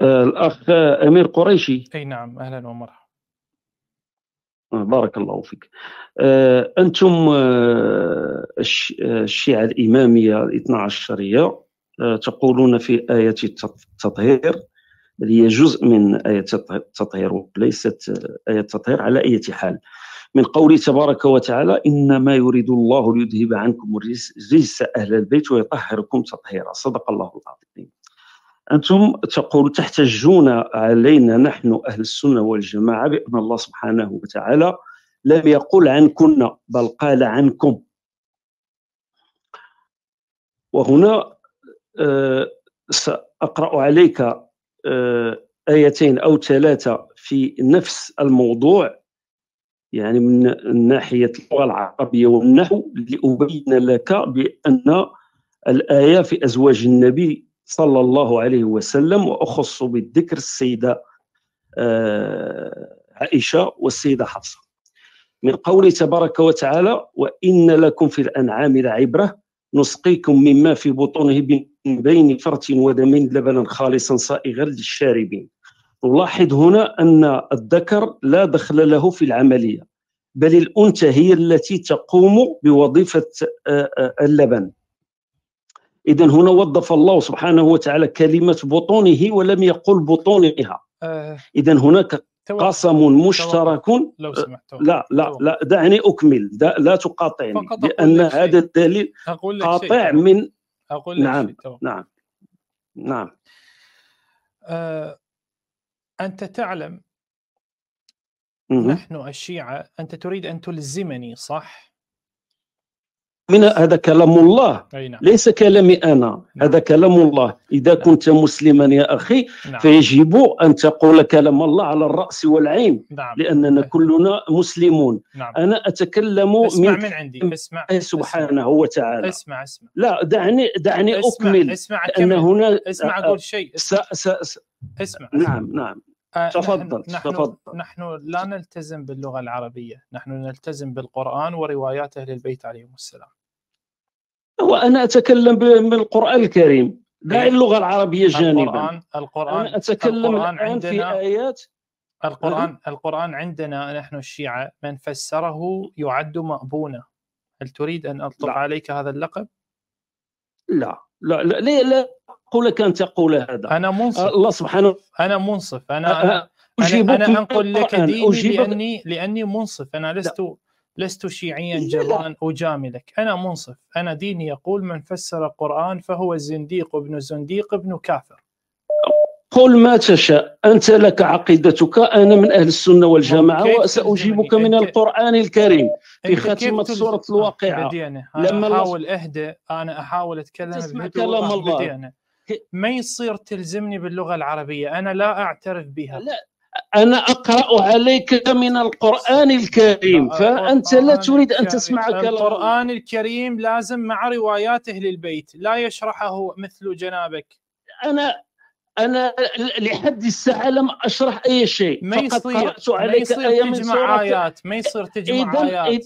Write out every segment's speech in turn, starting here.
آه، الاخ امير قريشي اي نعم اهلا ومرحبا آه، بارك الله فيك آه، انتم الشيعه الاماميه الاثنا عشريه تقولون في ايه التطهير هي جزء من آية التطهير وليست آية التطهير على أي حال من قوله تبارك وتعالى إنما يريد الله ليذهب عنكم الرجس أهل البيت ويطهركم تطهيرا صدق الله العظيم انتم تقول تحتجون علينا نحن اهل السنه والجماعه بان الله سبحانه وتعالى لم يقل عنكن بل قال عنكم وهنا آه، ساقرا عليك آه، ايتين او ثلاثه في نفس الموضوع يعني من ناحيه اللغه العربيه والنحو لابين لك بان الايه في ازواج النبي صلى الله عليه وسلم واخص بالذكر السيده آه، عائشه والسيده حفصه من قوله تبارك وتعالى وان لكم في الانعام لعبره نسقيكم مما في بطونه من بين فرث ودم لبنا خالصا صائغا للشاربين نلاحظ هنا ان الذكر لا دخل له في العمليه بل الانثى هي التي تقوم بوظيفه آه، آه، اللبن اذا هنا وظف الله سبحانه وتعالى كلمه بطونه ولم يقل بطونها آه. اذا هناك قسم مشترك لو سمحت لا لا لا دعني اكمل دا لا تقاطعني لان هذا الدليل قاطع من أقول نعم نعم نعم آه، أنت تعلم نحن الشيعة أنت تريد أن تلزمني صح؟ من هذا كلام الله أينا. نعم. ليس كلامي انا نعم. هذا كلام الله اذا نعم. كنت مسلما يا اخي نعم. فيجب ان تقول كلام الله على الراس والعين نعم. لاننا كلنا مسلمون نعم. انا اتكلم اسمع من, من عندي اسمع سبحانه اسمع. وتعالى اسمع اسمع لا دعني دعني اسمع. اكمل اسمع ان هنا اسمع اقول شيء اسمع, س... س... اسمع. نعم نعم تفضل نحن, تفضل نحن لا نلتزم باللغه العربيه نحن نلتزم بالقران وروايات اهل البيت عليهم السلام وأنا أتكلم من القرآن الكريم لا اللغة العربية جانبا القرآن القرآن أنا أتكلم القرآن الآن عندنا في آيات القرآن القرآن عندنا نحن الشيعة من فسره يعد مأبونا هل تريد أن أطلق لا. عليك هذا اللقب؟ لا لا لا لا, لا. قولك أن تقول هذا أنا منصف آه، الله سبحانه أنا منصف أنا آه، آه، أنا, أنا أنقل لك ديني لأني لأني منصف أنا لست لا. لست شيعيا إيه، جبان أجاملك أنا منصف أنا ديني يقول من فسر القرآن فهو الزنديق ابن الزنديق ابن كافر قل ما تشاء أنت لك عقيدتك أنا من أهل السنة والجماعة وسأجيبك من القرآن الكريم في خاتمة سورة الواقعة لما أحاول أهدى أنا أحاول أتكلم تسمع كلام الله ما يصير تلزمني باللغة العربية أنا لا أعترف بها لا أنا أقرأ عليك من القرآن الكريم فأنت لا تريد أن تسمع كلام القرآن الكريم لازم مع روايات أهل البيت لا يشرحه مثل جنابك أنا أنا لحد الساعة لم أشرح أي شيء ما يصير فقط قرأت عليك ما يصير تجمع آيات ما يصير تجمع آيات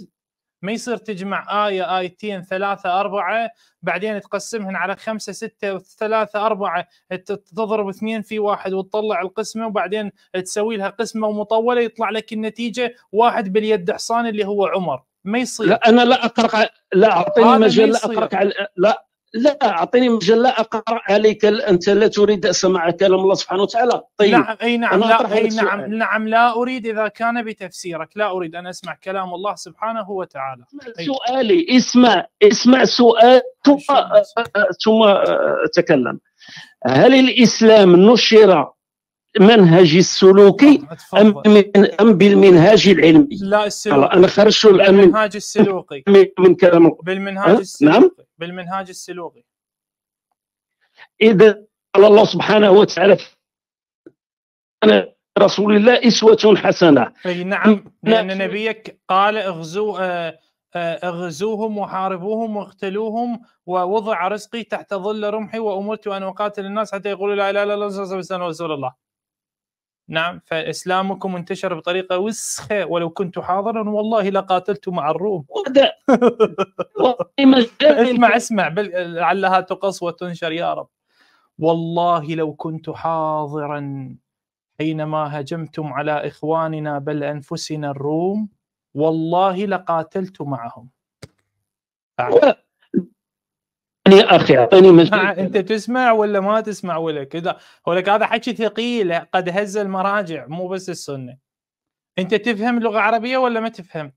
ما يصير تجمع آية آيتين ثلاثة أربعة بعدين تقسمهن على خمسة ستة ثلاثة أربعة تضرب اثنين في واحد وتطلع القسمة وبعدين تسوي لها قسمة ومطولة يطلع لك النتيجة واحد باليد حصان اللي هو عمر ما يصير لا أنا لا أقرأ لا أعطيني مجال لا أقرأ لا لا اعطيني مجله اقرا عليك انت لا تريد سماع كلام الله سبحانه وتعالى طيب نعم اي نعم لا اي نعم سؤال. نعم لا اريد اذا كان بتفسيرك لا اريد ان اسمع كلام الله سبحانه وتعالى طيب. سؤالي اسمع اسمع سؤال ثم آه، آه، آه، ثم تكلم هل الاسلام نشر منهج السلوكي أم, من أم بالمنهاج العلمي لا السلوكي أنا خرجت الآن بالمنهاج السلوكي من كلام بالمنهاج السلوكي نعم بالمنهاج السلوكي إذا قال الله سبحانه وتعالى أنا رسول الله إسوة حسنة أي نعم لأن نعم. نبيك قال اغزو آه، آه، اغزوهم وحاربوهم واقتلوهم ووضع رزقي تحت ظل رمحي وأمرت أن أقاتل الناس حتى يقولوا لا إله إلا الله رسول الله نعم فاسلامكم انتشر بطريقه وسخه ولو كنت حاضرا والله لقاتلت مع الروم اسمع اسمع بل... لعلها تقص وتنشر يا رب والله لو كنت حاضرا حينما هجمتم على اخواننا بل انفسنا الروم والله لقاتلت معهم يا اخي اعطيني آه، مجال انت تسمع ولا ما تسمع ولا كذا ولك هذا حكي ثقيل قد هز المراجع مو بس السنه انت تفهم لغه عربيه ولا ما تفهم؟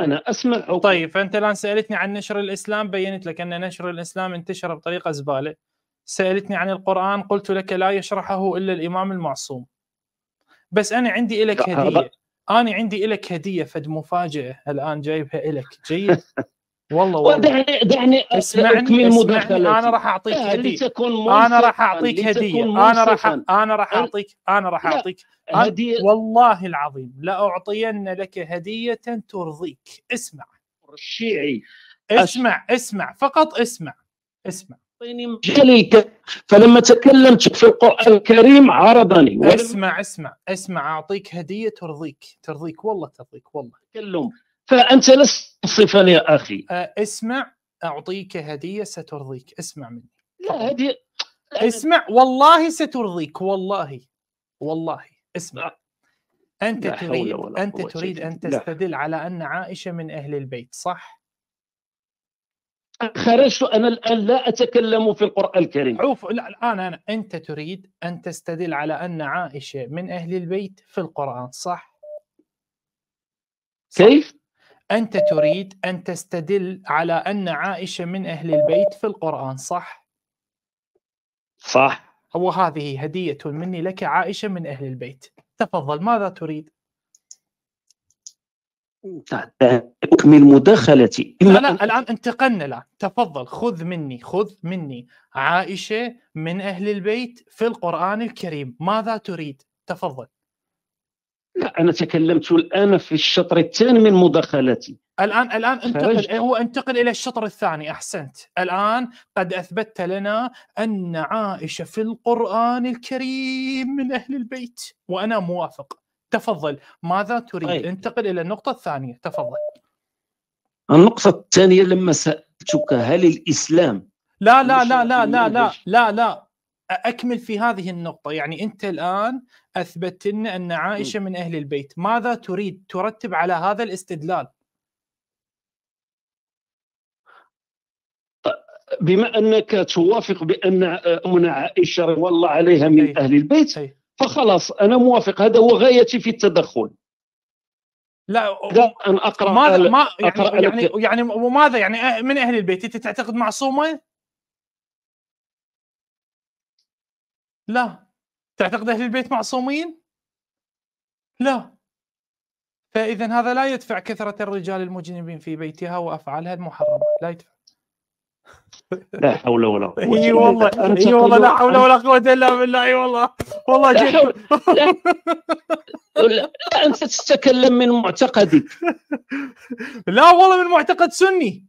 انا اسمع أو... طيب فانت الان سالتني عن نشر الاسلام بينت لك ان نشر الاسلام انتشر بطريقه زباله سالتني عن القران قلت لك لا يشرحه الا الامام المعصوم بس انا عندي لك هديه انا عندي لك هديه فد مفاجاه الان جايبها لك جيد والله والله دعني اسمعني اكمل انا راح اعطيك أه، هديه انا راح اعطيك هديه انا راح انا أه، راح اعطيك انا راح اعطيك هدية والله العظيم لاعطين لك هديه ترضيك اسمع الشيعي اسمع اسمع فقط اسمع اسمع اعطيني فلما تكلمت في القران الكريم عرضني اسمع اسمع اسمع اعطيك هديه ترضيك ترضيك والله ترضيك والله تكلم فانت لست صفه يا اخي اسمع اعطيك هديه سترضيك اسمع مني لا هديه اسمع والله سترضيك والله والله اسمع انت تريد انت تريد ان تستدل على ان عائشه من اهل البيت صح خرجت انا الان لا اتكلم في القران الكريم عوف لا الان انا انت تريد ان تستدل على ان عائشه من اهل البيت في القران صح, صح؟ كيف انت تريد ان تستدل على ان عائشه من اهل البيت في القران صح صح وهذه هديه مني لك عائشه من اهل البيت تفضل ماذا تريد تكمل مداخلتي لا, لا الان انتقلنا الان تفضل خذ مني خذ مني عائشه من اهل البيت في القران الكريم ماذا تريد تفضل لا انا تكلمت الان في الشطر الثاني من مداخلتي الان الان انتقل هو انتقل الى الشطر الثاني احسنت الان قد اثبتت لنا ان عائشه في القران الكريم من اهل البيت وانا موافق تفضل ماذا تريد أي. طيب. انتقل الى النقطه الثانيه تفضل النقطه الثانيه لما سالتك هل الاسلام لا لا لا لا لا لا لا لا اكمل في هذه النقطه يعني انت الان اثبتت لنا ان عائشه من اهل البيت ماذا تريد ترتب على هذا الاستدلال بما انك توافق بان امنا عائشه رضي الله عليها من أي. اهل البيت أي. فخلاص انا موافق هذا هو غايتي في التدخل لا ان اقرا ماذا ما يعني أقرأ يعني, يعني وماذا يعني آه، من اهل البيت انت تعتقد معصومه؟ لا تعتقد اهل البيت معصومين؟ لا فاذا هذا لا يدفع كثره الرجال المجنبين في بيتها وافعالها المحرمه لا يدفع لا حول ولا قوه اي والله اي والله لا حول ولا قوه الا بالله اي والله والله جد لا, لا. انت تتكلم من معتقدي لا والله من معتقد سني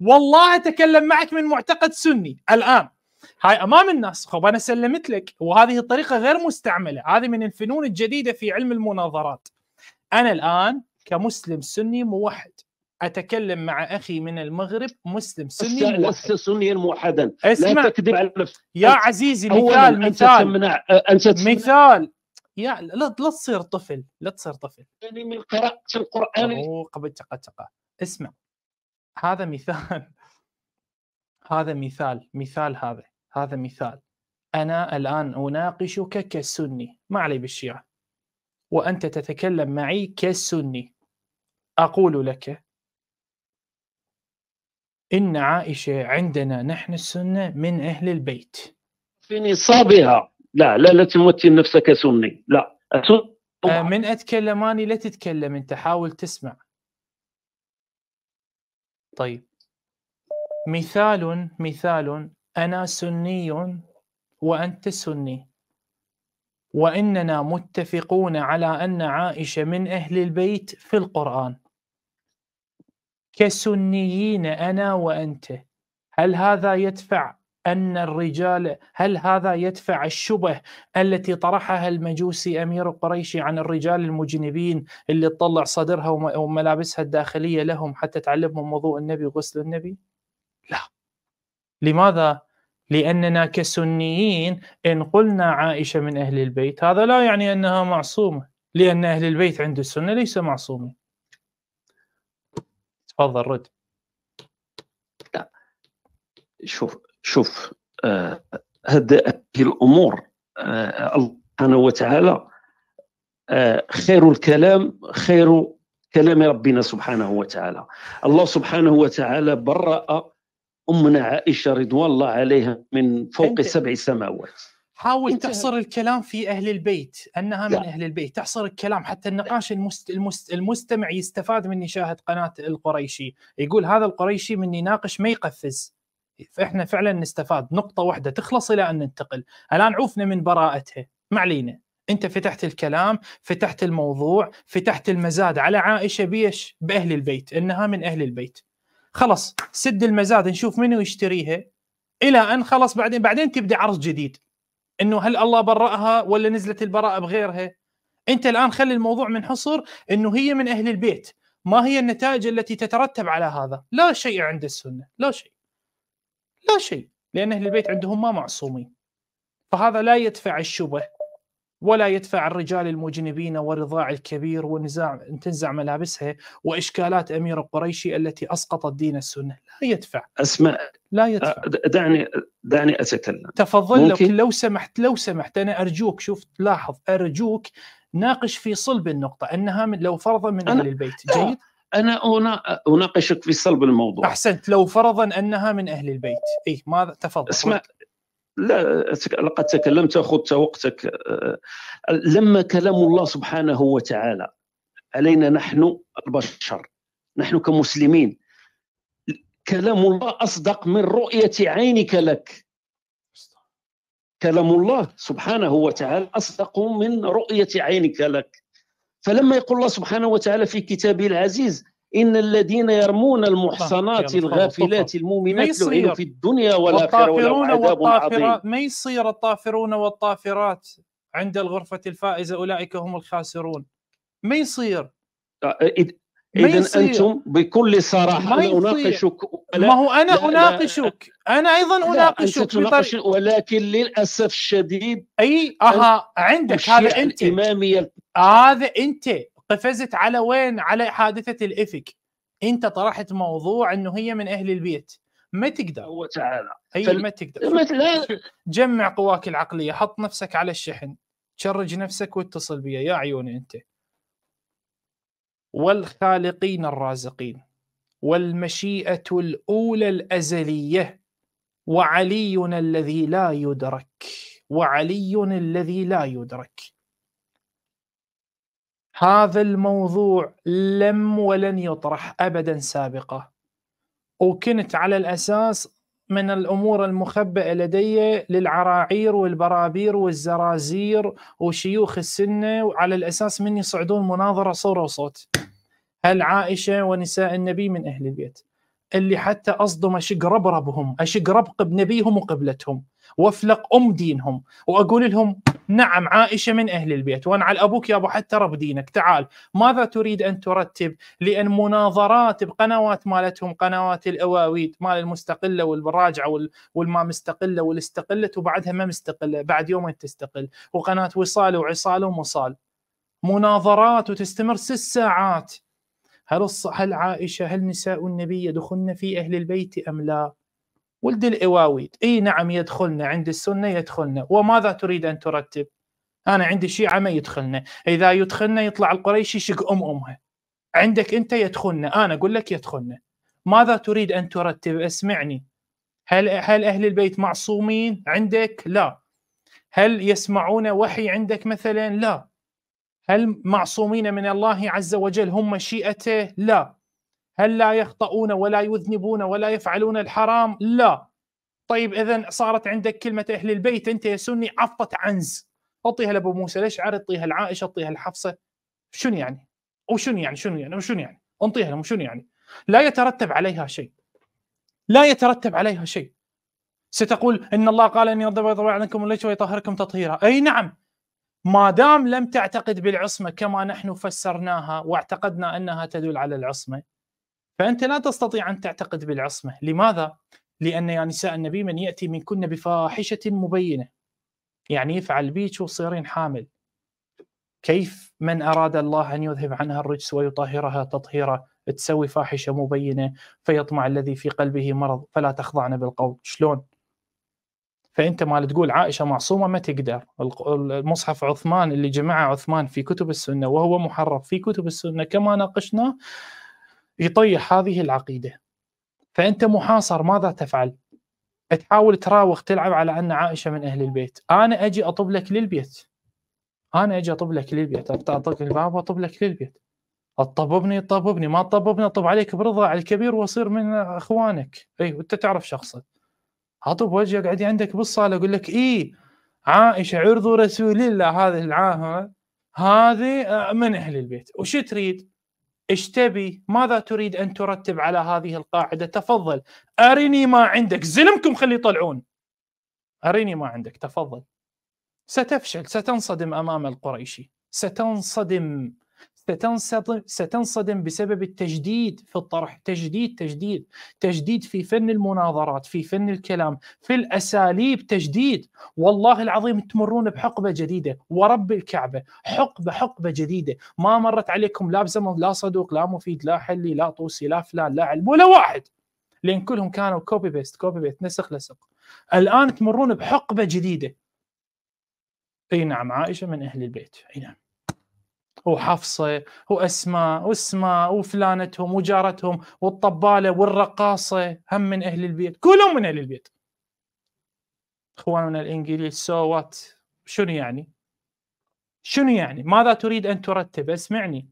والله اتكلم معك من معتقد سني الان هاي امام الناس خب انا سلمت لك وهذه الطريقه غير مستعمله هذه من الفنون الجديده في علم المناظرات انا الان كمسلم سني موحد اتكلم مع اخي من المغرب مسلم سني لست سنيا موحدا اسمع لا تكذب على نفسك يا عزيزي مثال مثال أنت تمنع أنت تمنع مثال يا لا لا تصير طفل لا تصير طفل يعني من قراءة القرآن قبل تقى تقى اسمع هذا مثال هذا مثال مثال هذا هذا مثال أنا الآن أناقشك كسني ما علي بالشيعة وأنت تتكلم معي كسني أقول لك إن عائشة عندنا نحن السنة من أهل البيت في نصابها لا لا لا تمثل نفسك سني لا آه، من أتكلم لا تتكلم أنت حاول تسمع طيب مثال مثال انا سني وانت سني واننا متفقون على ان عائشه من اهل البيت في القران كسنيين انا وانت هل هذا يدفع ان الرجال هل هذا يدفع الشبه التي طرحها المجوسي امير قريشي عن الرجال المجنبين اللي تطلع صدرها وملابسها الداخليه لهم حتى تعلمهم وضوء النبي وغسل النبي؟ لا لماذا؟ لأننا كسنيين إن قلنا عائشة من أهل البيت هذا لا يعني أنها معصومة لأن أهل البيت عند السنة ليس معصومين تفضل رد شوف شوف آه، هذه الأمور آه، الله سبحانه وتعالى آه، خير الكلام خير كلام ربنا سبحانه وتعالى الله سبحانه وتعالى برأ امنا عائشه رضوان الله عليها من فوق سبع سماوات حاول تحصر الكلام في اهل البيت انها من لا. اهل البيت تحصر الكلام حتى النقاش المست... المست... المستمع يستفاد من يشاهد قناه القريشي يقول هذا القريشي من يناقش ما يقفز فاحنا فعلا نستفاد نقطه واحده تخلص الى ان ننتقل الان عوفنا من براءتها ما علينا انت فتحت الكلام فتحت الموضوع فتحت المزاد على عائشه بيش باهل البيت انها من اهل البيت خلص سد المزاد نشوف منو يشتريها الى ان خلص بعدين بعدين تبدا عرض جديد انه هل الله برأها ولا نزلت البراءه بغيرها انت الان خلي الموضوع منحصر انه هي من اهل البيت ما هي النتائج التي تترتب على هذا لا شيء عند السنه لا شيء لا شيء لان اهل البيت عندهم ما معصومين فهذا لا يدفع الشبه ولا يدفع الرجال المجنبين ورضاع الكبير ونزاع تنزع ملابسها واشكالات امير قريشي التي اسقطت دين السنه لا يدفع اسمع لا يدفع دعني دعني اتكلم تفضل ممكن. لو سمحت لو سمحت انا ارجوك شوف لاحظ ارجوك ناقش في صلب النقطه انها من لو فرضا من اهل البيت أه، جيد انا اناقشك في صلب الموضوع احسنت لو فرضا انها من اهل البيت اي ماذا تفضل اسمع لا لقد تكلمت خذت وقتك أه، لما كلام الله سبحانه وتعالى علينا نحن البشر نحن كمسلمين كلام الله أصدق من رؤية عينك لك كلام الله سبحانه وتعالى أصدق من رؤية عينك لك فلما يقول الله سبحانه وتعالى في كتابه العزيز إن الذين يرمون المحصنات الغافلات المؤمنات لعنوا في الدنيا والآخرة ولهم عذاب ما يصير الطافرون والطافرات عند الغرفة الفائزة أولئك هم الخاسرون ما يصير آه، إذا أنتم بكل صراحة ما أناقشك ما هو أنا لا أناقشك لا أنا أيضا أناقشك تناقش ولكن للأسف الشديد أي أها عندك هذا أنت هذا أنت قفزت على وين على حادثه الافك انت طرحت موضوع انه هي من اهل البيت ما تقدر هو تعالى هي فال... ما تقدر مثل... جمع قواك العقليه حط نفسك على الشحن تشرج نفسك واتصل بي يا عيوني انت والخالقين الرازقين والمشيئه الاولى الازليه وعلينا الذي لا يدرك وعلي الذي لا يدرك هذا الموضوع لم ولن يطرح ابدا سابقا وكنت على الاساس من الامور المخبئه لدي للعراعير والبرابير والزرازير وشيوخ السنه وعلى الاساس من يصعدون مناظره صوره وصوت هل عائشه ونساء النبي من اهل البيت اللي حتى اصدم اشق ربربهم اشق ربق بنبيهم وقبلتهم وافلق ام دينهم واقول لهم نعم عائشة من أهل البيت وأنا على أبوك يا أبو حتى رب دينك تعال ماذا تريد أن ترتب لأن مناظرات بقنوات مالتهم قنوات الأواويد مال المستقلة والراجعة والما مستقلة والاستقلت وبعدها ما مستقلة بعد يومين تستقل وقناة وصال وعصال ومصال مناظرات وتستمر ست ساعات هل الص... هل عائشه هل نساء النبي يدخلن في اهل البيت ام لا؟ ولد الاواويد اي نعم يدخلنا عند السنه يدخلنا وماذا تريد ان ترتب؟ انا عندي شيعه ما يدخلنا اذا يدخلنا يطلع القريشي شق ام امها عندك انت يدخلنا انا اقول لك يدخلنا ماذا تريد ان ترتب؟ اسمعني هل هل اهل البيت معصومين عندك؟ لا هل يسمعون وحي عندك مثلا؟ لا هل معصومين من الله عز وجل هم مشيئته؟ لا هل لا يخطئون ولا يذنبون ولا يفعلون الحرام لا طيب اذا صارت عندك كلمه اهل البيت انت يا سني عفطه عنز اعطيها لابو موسى الاشعري اعطيها لعائشه اعطيها لحفصه شنو يعني؟ وشنو يعني شنو يعني وشنو يعني؟ انطيها لهم شنو يعني؟ لا يترتب عليها شيء لا يترتب عليها شيء ستقول ان الله قال ان يضرب عنكم الليل ويطهركم تطهيرا اي نعم ما دام لم تعتقد بالعصمه كما نحن فسرناها واعتقدنا انها تدل على العصمه فانت لا تستطيع ان تعتقد بالعصمه، لماذا؟ لان يا نساء النبي من ياتي منكن بفاحشه مبينه يعني يفعل بيش وتصيرين حامل. كيف من اراد الله ان يذهب عنها الرجس ويطهرها تطهيرا تسوي فاحشه مبينه فيطمع الذي في قلبه مرض فلا تخضعن بالقول، شلون؟ فانت مال تقول عائشه معصومه ما تقدر المصحف عثمان اللي جمعه عثمان في كتب السنه وهو محرف في كتب السنه كما ناقشناه يطيح هذه العقيده فانت محاصر ماذا تفعل؟ تحاول تراوغ تلعب على ان عائشه من اهل البيت، انا اجي اطب لك للبيت. انا اجي اطب لك للبيت، اطق الباب واطب لك للبيت. تطببني تطببني ما تطببني اطب عليك برضا على الكبير واصير من اخوانك، اي وانت تعرف شخصك. اطب وجهي اقعد عندك بالصاله اقول لك اي عائشه عرض رسول الله هذه العاهه هذه آه، من اهل البيت، وش تريد؟ ايش تبي؟ ماذا تريد ان ترتب على هذه القاعده؟ تفضل ارني ما عندك، زلمكم خلي يطلعون. ارني ما عندك، تفضل. ستفشل، ستنصدم امام القريشي، ستنصدم ستنصدم ستنصدم بسبب التجديد في الطرح تجديد تجديد تجديد في فن المناظرات في فن الكلام في الاساليب تجديد والله العظيم تمرون بحقبه جديده ورب الكعبه حقبه حقبه جديده ما مرت عليكم لا بزمن لا صدوق لا مفيد لا حلي لا طوسي لا فلان لا علم ولا واحد لان كلهم كانوا كوبي بيست كوبي بيست نسخ لصق الان تمرون بحقبه جديده اي نعم عائشه من اهل البيت اي نعم وحفصه واسماء واسماء وفلانتهم وجارتهم والطباله والرقاصه هم من اهل البيت كلهم من اهل البيت اخواننا الانجليز سوات so شنو يعني؟ شنو يعني؟ ماذا تريد ان ترتب؟ اسمعني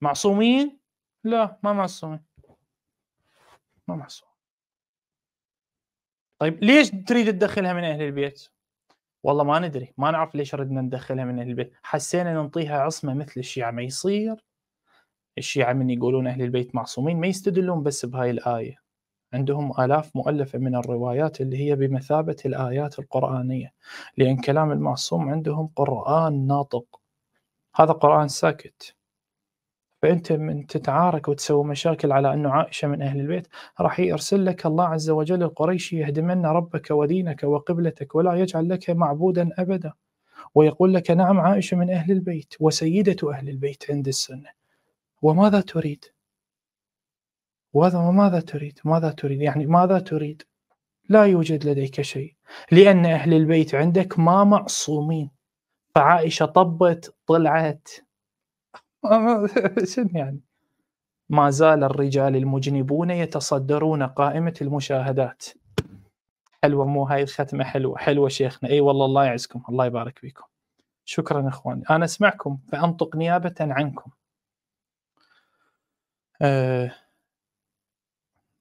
معصومين؟ لا ما معصومين ما معصوم طيب ليش تريد تدخلها من اهل البيت؟ والله ما ندري ما نعرف ليش ردنا ندخلها من اهل البيت حسينا ننطيها عصمه مثل الشيعه ما يصير الشيعه من يقولون اهل البيت معصومين ما يستدلون بس بهاي الايه عندهم آلاف مؤلفة من الروايات اللي هي بمثابة الآيات القرآنية لأن كلام المعصوم عندهم قرآن ناطق هذا قرآن ساكت فانت من تتعارك وتسوي مشاكل على انه عائشه من اهل البيت راح يرسل لك الله عز وجل القريشي يهدمن ربك ودينك وقبلتك ولا يجعل لك معبودا ابدا ويقول لك نعم عائشه من اهل البيت وسيده اهل البيت عند السنه وماذا تريد؟ وهذا وماذا تريد؟ ماذا تريد؟ يعني ماذا تريد؟ لا يوجد لديك شيء لان اهل البيت عندك ما معصومين فعائشه طبت طلعت شنو يعني ما زال الرجال المجنبون يتصدرون قائمة المشاهدات حلوة مو هاي الختمة حلوة حلوة شيخنا اي والله الله يعزكم الله يبارك فيكم شكرا اخواني انا اسمعكم فانطق نيابة عنكم أه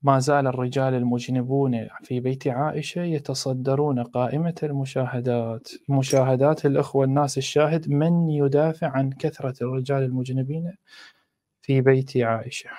ما زال الرجال المجنبون في بيت عائشة يتصدرون قائمة المشاهدات مشاهدات الأخوة الناس الشاهد من يدافع عن كثرة الرجال المجنبين في بيت عائشة